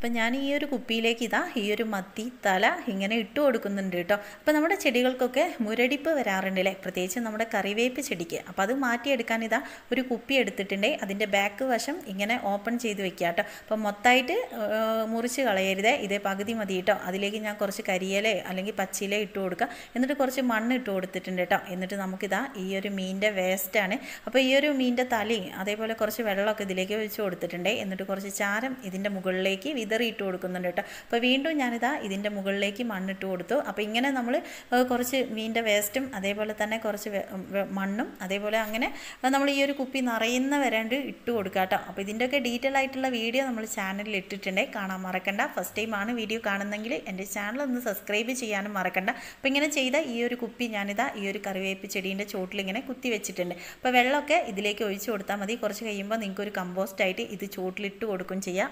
അപ്പം ഞാൻ ഈ ഒരു കുപ്പിയിലേക്ക് ഇതാ ഈ ഒരു മത്തി തല ഇങ്ങനെ ഇട്ട് കൊടുക്കുന്നുണ്ട് കേട്ടോ അപ്പോൾ നമ്മുടെ ചെടികൾക്കൊക്കെ മുരടിപ്പ് വരാറുണ്ട് അല്ലേ പ്രത്യേകിച്ച് നമ്മുടെ കറിവേപ്പ് ചെടിക്ക് അപ്പോൾ അത് മാറ്റിയെടുക്കാൻ ഇതാ ഒരു കുപ്പി എടുത്തിട്ടുണ്ടേ അതിൻ്റെ ബാക്ക് വശം ഇങ്ങനെ ഓപ്പൺ ചെയ്ത് വെക്കുക കേട്ടോ അപ്പോൾ മൊത്തമായിട്ട് മുറിച്ച് കളയരുതേ ഇതേ പകുതി മതി കേട്ടോ അതിലേക്ക് ഞാൻ കുറച്ച് കരിയലേ അല്ലെങ്കിൽ പച്ചിലേ ഇട്ട് കൊടുക്കുക എന്നിട്ട് കുറച്ച് മണ്ണ് ഇട്ട് കൊടുത്തിട്ടുണ്ട് കേട്ടോ എന്നിട്ട് നമുക്കിതാ ഈ ഒരു മീനിൻ്റെ വേസ്റ്റാണ് അപ്പോൾ ഈ ഒരു മീനിൻ്റെ തലയും അതേപോലെ കുറച്ച് വെള്ളമൊക്കെ ഇതിലേക്ക് ഒഴിച്ച് കൊടുത്തിട്ടുണ്ടേ എന്നിട്ട് കുറച്ച് ചാരം ഇതിൻ്റെ മുകളിലേക്ക് ഇതറിയിട്ട് കൊടുക്കുന്നുണ്ട് കേട്ടോ അപ്പോൾ വീണ്ടും ഞാനിതാ ഇതിൻ്റെ മുകളിലേക്ക് മണ്ണിട്ട് കൊടുത്തു അപ്പോൾ ഇങ്ങനെ നമ്മൾ കുറച്ച് മീനിൻ്റെ വേസ്റ്റും അതേപോലെ തന്നെ കുറച്ച് മണ്ണും അതേപോലെ അങ്ങനെ നമ്മൾ ഈ ഒരു കുപ്പി നിറയുന്ന വരാണ്ട് ഇട്ട് കൊടുക്കുക കേട്ടോ അപ്പോൾ ഇതിൻ്റെയൊക്കെ ഡീറ്റെയിൽ ആയിട്ടുള്ള വീഡിയോ നമ്മൾ ചാനലിൽ ഇട്ടിട്ടുണ്ട് കാണാൻ മറക്കണ്ട ഫസ്റ്റ് ടൈമാണ് വീഡിയോ കാണുന്നെങ്കിൽ എൻ്റെ ചാനൽ ഒന്ന് സബ്സ്ക്രൈബ് ചെയ്യാനും മറക്കണ്ട അപ്പോൾ ഇങ്ങനെ ചെയ്ത ഈ ഒരു കുപ്പി ഞാനിതാ ഈ ഒരു കറിവേപ്പ് ചെടീൻ്റെ ചോട്ടിൽ ഇങ്ങനെ കുത്തി വെച്ചിട്ടുണ്ട് അപ്പോൾ വെള്ളമൊക്കെ ഇതിലേക്ക് ഒഴിച്ചു കൊടുത്താൽ മതി കുറച്ച് കഴിയുമ്പോൾ നിങ്ങൾക്ക് ഒരു കമ്പോസ്റ്റ് ആയിട്ട് ഇത് ചോട്ടിലിട്ട് കൊടുക്കും ചെയ്യാം